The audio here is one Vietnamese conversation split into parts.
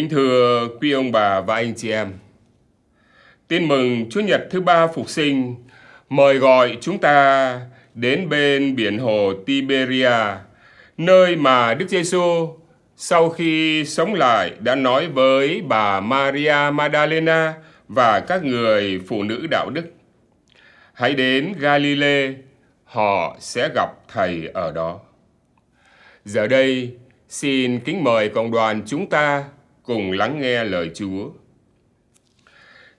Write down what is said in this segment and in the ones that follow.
Kính thưa quý ông bà và anh chị em, Tin mừng Chúa Nhật thứ ba phục sinh mời gọi chúng ta đến bên biển hồ Tiberia, nơi mà Đức Giêsu sau khi sống lại đã nói với bà Maria Magdalena và các người phụ nữ đạo đức. Hãy đến Galilee, họ sẽ gặp Thầy ở đó. Giờ đây, xin kính mời cộng đoàn chúng ta cùng lắng nghe lời Chúa.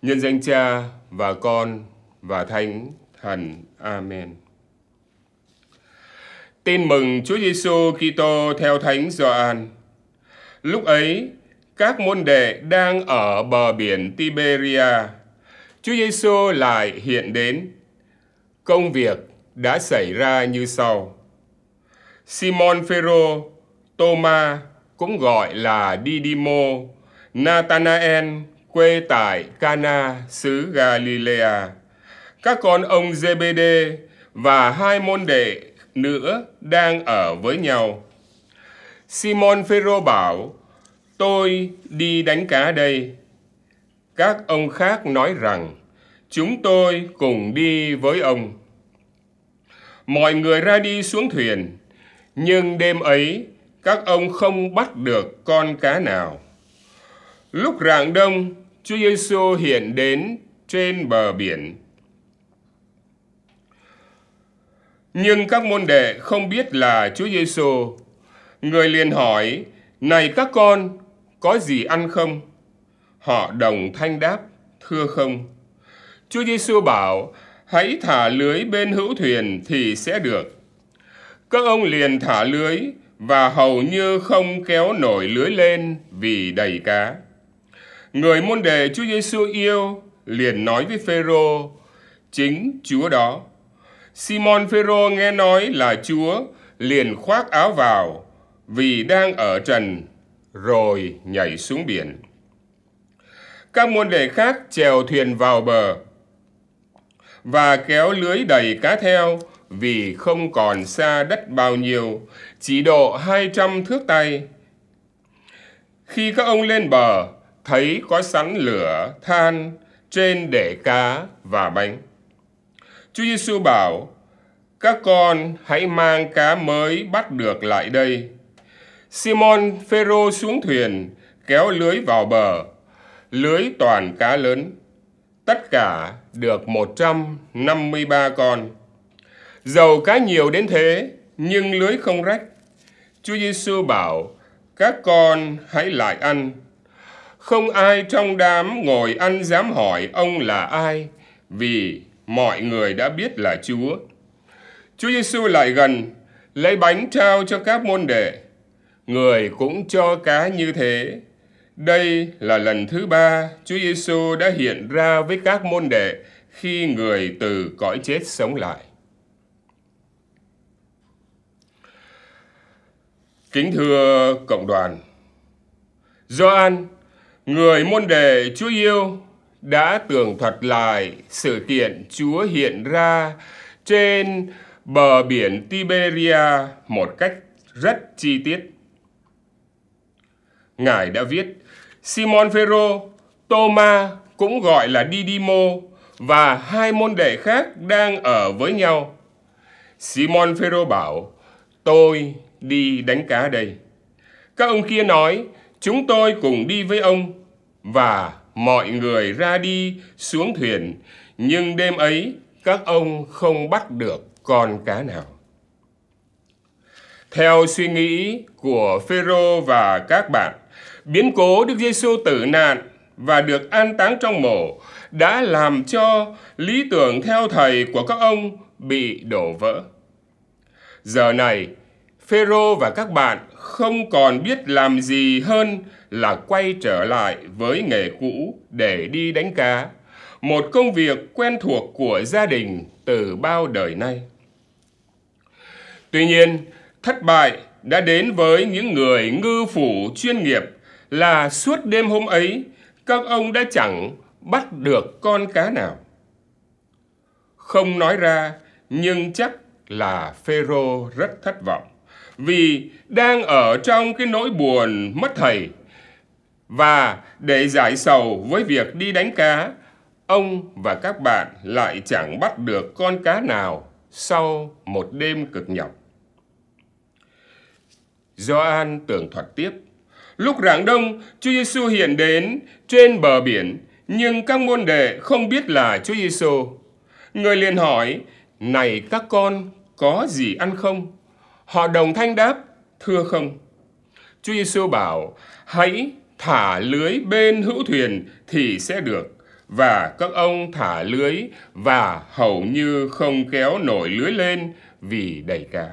Nhân danh Cha và Con và Thánh Thần. Amen. Tin mừng Chúa Giêsu Kitô theo Thánh Gioan. Lúc ấy, các môn đệ đang ở bờ biển Tiberia. Chúa Giêsu lại hiện đến. Công việc đã xảy ra như sau. Simon Phêrô, Thomas cũng gọi là Didimo, Nathanael quê tại Cana xứ Galilea. Các con ông Zebede và hai môn đệ nữa đang ở với nhau. Simon Phêrô bảo: "Tôi đi đánh cá đây." Các ông khác nói rằng: "Chúng tôi cùng đi với ông." Mọi người ra đi xuống thuyền, nhưng đêm ấy các ông không bắt được con cá nào. Lúc rạng đông, Chúa Giêsu hiện đến trên bờ biển. Nhưng các môn đệ không biết là Chúa Giêsu. Người liền hỏi: "Này các con, có gì ăn không?" Họ đồng thanh đáp: "Thưa không." Chúa Giêsu bảo: "Hãy thả lưới bên hữu thuyền thì sẽ được." Các ông liền thả lưới và hầu như không kéo nổi lưới lên vì đầy cá. Người môn đề Chúa Giêsu yêu liền nói với Phêrô, chính Chúa đó. Simon Phêrô nghe nói là Chúa, liền khoác áo vào vì đang ở trần, rồi nhảy xuống biển. Các môn đề khác chèo thuyền vào bờ và kéo lưới đầy cá theo vì không còn xa đất bao nhiêu chỉ độ hai trăm thước tay. Khi các ông lên bờ, thấy có sẵn lửa, than, trên để cá và bánh. Chúa Giêsu bảo, các con hãy mang cá mới bắt được lại đây. Simon Phêrô xuống thuyền, kéo lưới vào bờ, lưới toàn cá lớn. Tất cả được 153 con. Dầu cá nhiều đến thế, nhưng lưới không rách. Chúa Giêsu bảo, các con hãy lại ăn. Không ai trong đám ngồi ăn dám hỏi ông là ai, vì mọi người đã biết là Chúa. Chúa Giêsu lại gần, lấy bánh trao cho các môn đệ. Người cũng cho cá như thế. Đây là lần thứ ba Chúa Giêsu đã hiện ra với các môn đệ khi người từ cõi chết sống lại. Kính thưa cộng đoàn, Gioan, người môn đề Chúa yêu, đã tường thuật lại sự kiện Chúa hiện ra trên bờ biển Tiberia một cách rất chi tiết. Ngài đã viết, Simon Phêrô, Tôma cũng gọi là Didimo và hai môn đệ khác đang ở với nhau. Simon Phêrô bảo, tôi đi đánh cá đây. Các ông kia nói, chúng tôi cùng đi với ông. Và mọi người ra đi xuống thuyền, nhưng đêm ấy các ông không bắt được con cá nào. Theo suy nghĩ của Phêrô và các bạn, biến cố Đức Giêsu tử nạn và được an táng trong mộ đã làm cho lý tưởng theo thầy của các ông bị đổ vỡ. Giờ này, Phêrô và các bạn không còn biết làm gì hơn là quay trở lại với nghề cũ để đi đánh cá, một công việc quen thuộc của gia đình từ bao đời nay. Tuy nhiên, thất bại đã đến với những người ngư phủ chuyên nghiệp là suốt đêm hôm ấy các ông đã chẳng bắt được con cá nào. Không nói ra nhưng chắc là Phêrô rất thất vọng vì đang ở trong cái nỗi buồn mất thầy. Và để giải sầu với việc đi đánh cá, ông và các bạn lại chẳng bắt được con cá nào sau một đêm cực nhọc. Gioan tường thuật tiếp. Lúc rạng đông, Chúa Giêsu hiện đến trên bờ biển, nhưng các môn đệ không biết là Chúa Giêsu. Người liền hỏi, này các con có gì ăn không? Họ đồng thanh đáp, thưa không. Chúa Giêsu bảo, hãy thả lưới bên hữu thuyền thì sẽ được. Và các ông thả lưới và hầu như không kéo nổi lưới lên vì đầy cá.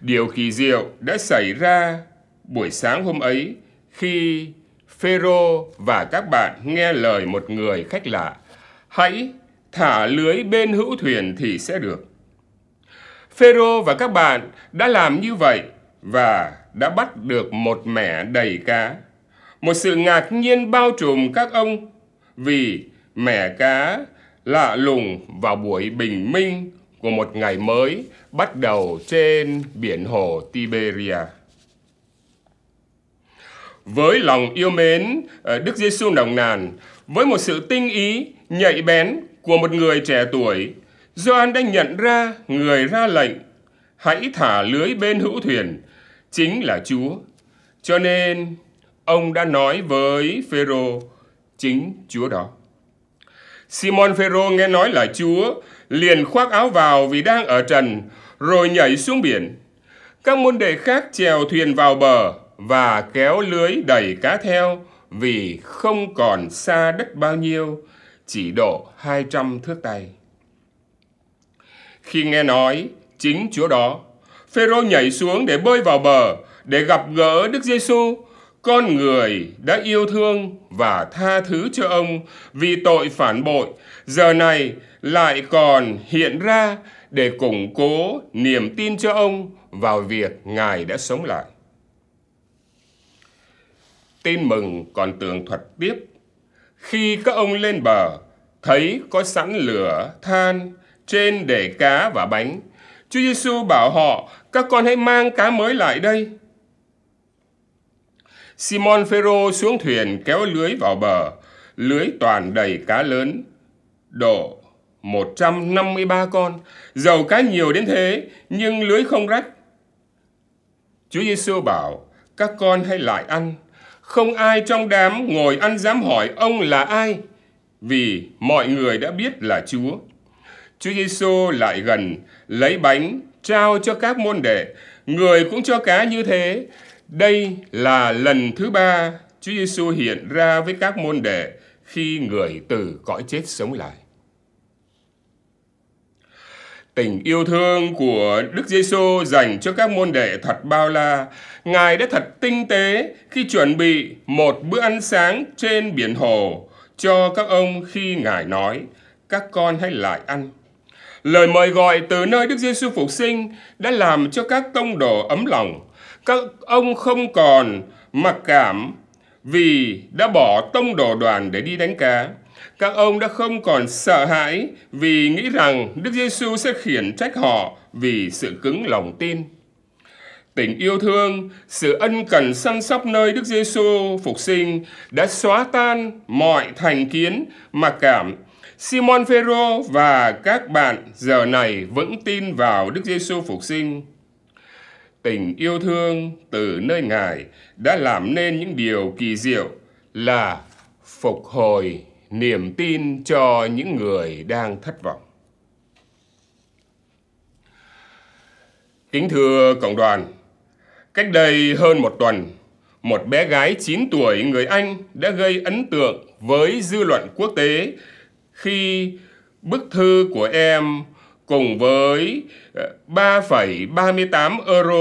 Điều kỳ diệu đã xảy ra buổi sáng hôm ấy khi Phêrô và các bạn nghe lời một người khách lạ, hãy thả lưới bên hữu thuyền thì sẽ được. Phêrô và các bạn đã làm như vậy và đã bắt được một mẻ đầy cá. Một sự ngạc nhiên bao trùm các ông vì mẻ cá lạ lùng vào buổi bình minh của một ngày mới bắt đầu trên biển hồ Tiberia. Với lòng yêu mến ờ, Đức Giêsu nồng nàn, với một sự tinh ý, nhạy bén của một người trẻ tuổi Doan đã nhận ra người ra lệnh, hãy thả lưới bên hữu thuyền, chính là Chúa. Cho nên, ông đã nói với Phêrô chính Chúa đó. Simon Phêrô nghe nói là Chúa, liền khoác áo vào vì đang ở trần, rồi nhảy xuống biển. Các môn đệ khác chèo thuyền vào bờ và kéo lưới đẩy cá theo vì không còn xa đất bao nhiêu, chỉ độ 200 thước tay. Khi nghe nói chính Chúa đó, Phêrô nhảy xuống để bơi vào bờ để gặp gỡ Đức Giêsu, con người đã yêu thương và tha thứ cho ông vì tội phản bội, giờ này lại còn hiện ra để củng cố niềm tin cho ông vào việc Ngài đã sống lại. Tin mừng còn tường thuật tiếp. Khi các ông lên bờ, thấy có sẵn lửa, than trên để cá và bánh. Chúa Giêsu bảo họ, các con hãy mang cá mới lại đây. Simon Phêrô xuống thuyền kéo lưới vào bờ, lưới toàn đầy cá lớn, độ 153 con, dầu cá nhiều đến thế nhưng lưới không rách. Chúa Giêsu bảo, các con hãy lại ăn. Không ai trong đám ngồi ăn dám hỏi ông là ai, vì mọi người đã biết là Chúa. Chúa Giêsu lại gần, lấy bánh, trao cho các môn đệ, người cũng cho cá như thế. Đây là lần thứ ba Chúa Giêsu hiện ra với các môn đệ khi người từ cõi chết sống lại. Tình yêu thương của Đức Giêsu dành cho các môn đệ thật bao la. Ngài đã thật tinh tế khi chuẩn bị một bữa ăn sáng trên biển hồ cho các ông khi Ngài nói: "Các con hãy lại ăn." Lời mời gọi từ nơi Đức Giêsu phục sinh đã làm cho các tông đồ ấm lòng. Các ông không còn mặc cảm vì đã bỏ tông đồ đoàn để đi đánh cá. Các ông đã không còn sợ hãi vì nghĩ rằng Đức Giêsu sẽ khiển trách họ vì sự cứng lòng tin. Tình yêu thương, sự ân cần săn sóc nơi Đức Giêsu phục sinh đã xóa tan mọi thành kiến, mặc cảm Simon Phêrô và các bạn giờ này vẫn tin vào Đức Giêsu phục sinh. Tình yêu thương từ nơi Ngài đã làm nên những điều kỳ diệu là phục hồi niềm tin cho những người đang thất vọng. Kính thưa cộng đoàn, cách đây hơn một tuần, một bé gái 9 tuổi người Anh đã gây ấn tượng với dư luận quốc tế khi bức thư của em cùng với 3,38 ờ, euro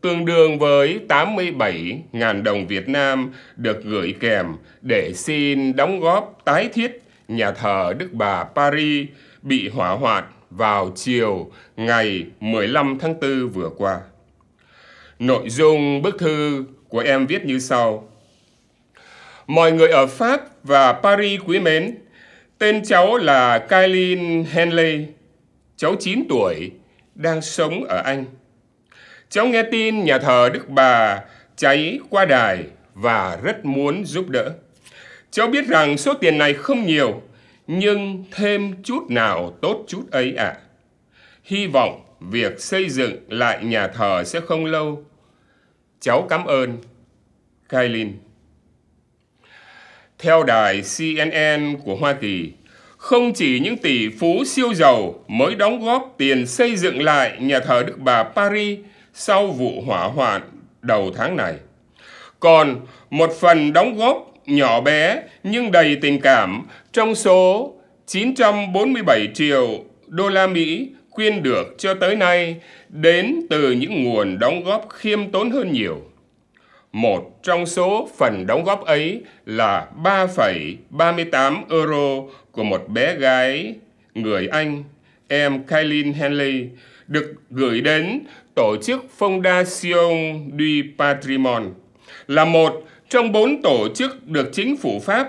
tương đương với 87.000 đồng Việt Nam được gửi kèm để xin đóng góp tái thiết nhà thờ Đức Bà Paris bị hỏa hoạn vào chiều ngày 15 tháng 4 vừa qua. Nội dung bức thư của em viết như sau. Mọi người ở Pháp và Paris quý mến, Tên cháu là Kylie Henley. Cháu 9 tuổi, đang sống ở Anh. Cháu nghe tin nhà thờ Đức Bà cháy qua đài và rất muốn giúp đỡ. Cháu biết rằng số tiền này không nhiều, nhưng thêm chút nào tốt chút ấy ạ. À. Hy vọng việc xây dựng lại nhà thờ sẽ không lâu. Cháu cảm ơn. Kailin theo đài CNN của Hoa Kỳ, không chỉ những tỷ phú siêu giàu mới đóng góp tiền xây dựng lại nhà thờ Đức Bà Paris sau vụ hỏa hoạn đầu tháng này, còn một phần đóng góp nhỏ bé nhưng đầy tình cảm trong số 947 triệu đô la Mỹ quyên được cho tới nay đến từ những nguồn đóng góp khiêm tốn hơn nhiều. Một trong số phần đóng góp ấy là 3,38 euro của một bé gái người Anh, em Kailin Henley, được gửi đến tổ chức Fondation du Patrimoine, là một trong bốn tổ chức được chính phủ Pháp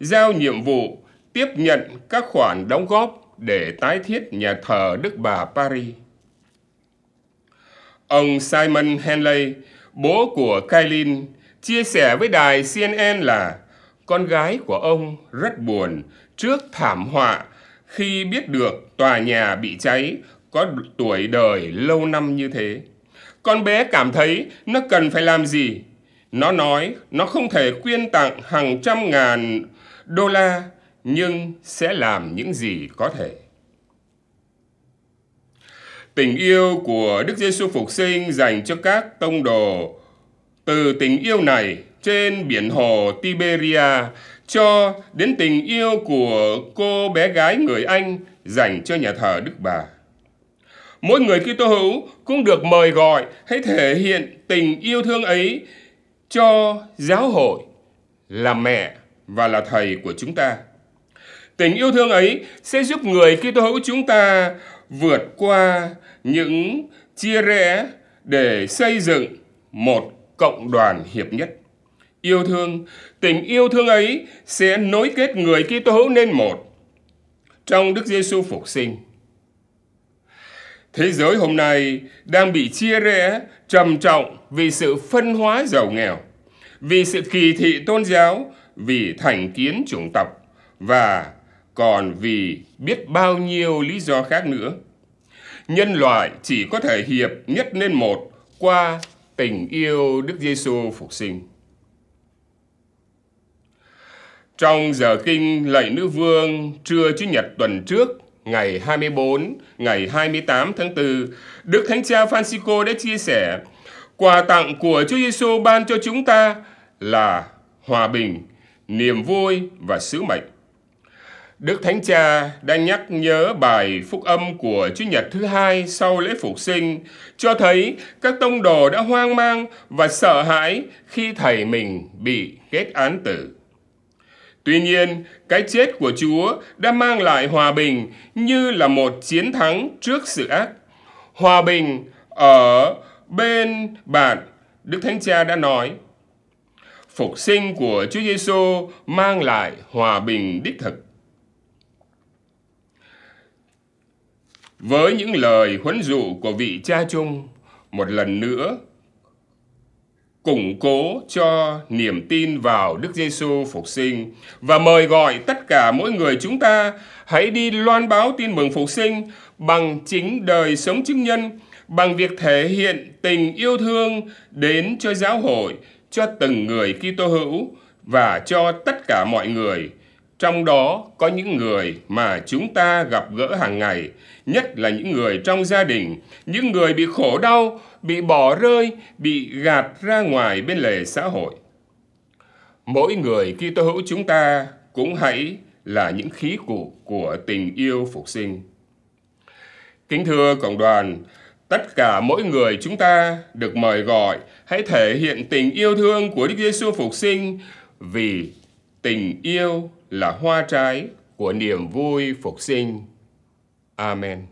giao nhiệm vụ tiếp nhận các khoản đóng góp để tái thiết nhà thờ Đức Bà Paris. Ông Simon Henley bố của Kailin, chia sẻ với đài CNN là con gái của ông rất buồn trước thảm họa khi biết được tòa nhà bị cháy có tuổi đời lâu năm như thế. Con bé cảm thấy nó cần phải làm gì? Nó nói nó không thể quyên tặng hàng trăm ngàn đô la nhưng sẽ làm những gì có thể tình yêu của Đức Giêsu phục sinh dành cho các tông đồ. Từ tình yêu này trên biển hồ Tiberia cho đến tình yêu của cô bé gái người Anh dành cho nhà thờ Đức Bà. Mỗi người Kitô hữu cũng được mời gọi hãy thể hiện tình yêu thương ấy cho giáo hội là mẹ và là thầy của chúng ta. Tình yêu thương ấy sẽ giúp người Kitô hữu chúng ta vượt qua những chia rẽ để xây dựng một cộng đoàn hiệp nhất. Yêu thương, tình yêu thương ấy sẽ nối kết người Kitô hữu nên một trong Đức Giêsu phục sinh. Thế giới hôm nay đang bị chia rẽ trầm trọng vì sự phân hóa giàu nghèo, vì sự kỳ thị tôn giáo, vì thành kiến chủng tộc và còn vì biết bao nhiêu lý do khác nữa. Nhân loại chỉ có thể hiệp nhất nên một qua tình yêu Đức Giêsu phục sinh. Trong giờ kinh lạy nữ vương trưa Chủ nhật tuần trước, ngày 24, ngày 28 tháng 4, Đức Thánh Cha Francisco đã chia sẻ quà tặng của Chúa Giêsu ban cho chúng ta là hòa bình, niềm vui và sứ mệnh. Đức Thánh Cha đã nhắc nhớ bài phúc âm của Chúa Nhật thứ hai sau lễ phục sinh, cho thấy các tông đồ đã hoang mang và sợ hãi khi thầy mình bị kết án tử. Tuy nhiên, cái chết của Chúa đã mang lại hòa bình như là một chiến thắng trước sự ác. Hòa bình ở bên bạn, Đức Thánh Cha đã nói. Phục sinh của Chúa Giêsu mang lại hòa bình đích thực. Với những lời huấn dụ của vị cha chung, một lần nữa củng cố cho niềm tin vào Đức Giêsu phục sinh và mời gọi tất cả mỗi người chúng ta hãy đi loan báo tin mừng phục sinh bằng chính đời sống chứng nhân, bằng việc thể hiện tình yêu thương đến cho giáo hội, cho từng người Kitô hữu và cho tất cả mọi người trong đó có những người mà chúng ta gặp gỡ hàng ngày, nhất là những người trong gia đình, những người bị khổ đau, bị bỏ rơi, bị gạt ra ngoài bên lề xã hội. Mỗi người khi Kitô hữu chúng ta cũng hãy là những khí cụ của tình yêu phục sinh. Kính thưa cộng đoàn, tất cả mỗi người chúng ta được mời gọi hãy thể hiện tình yêu thương của Đức Giêsu phục sinh vì tình yêu là hoa trái của niềm vui phục sinh. Amen.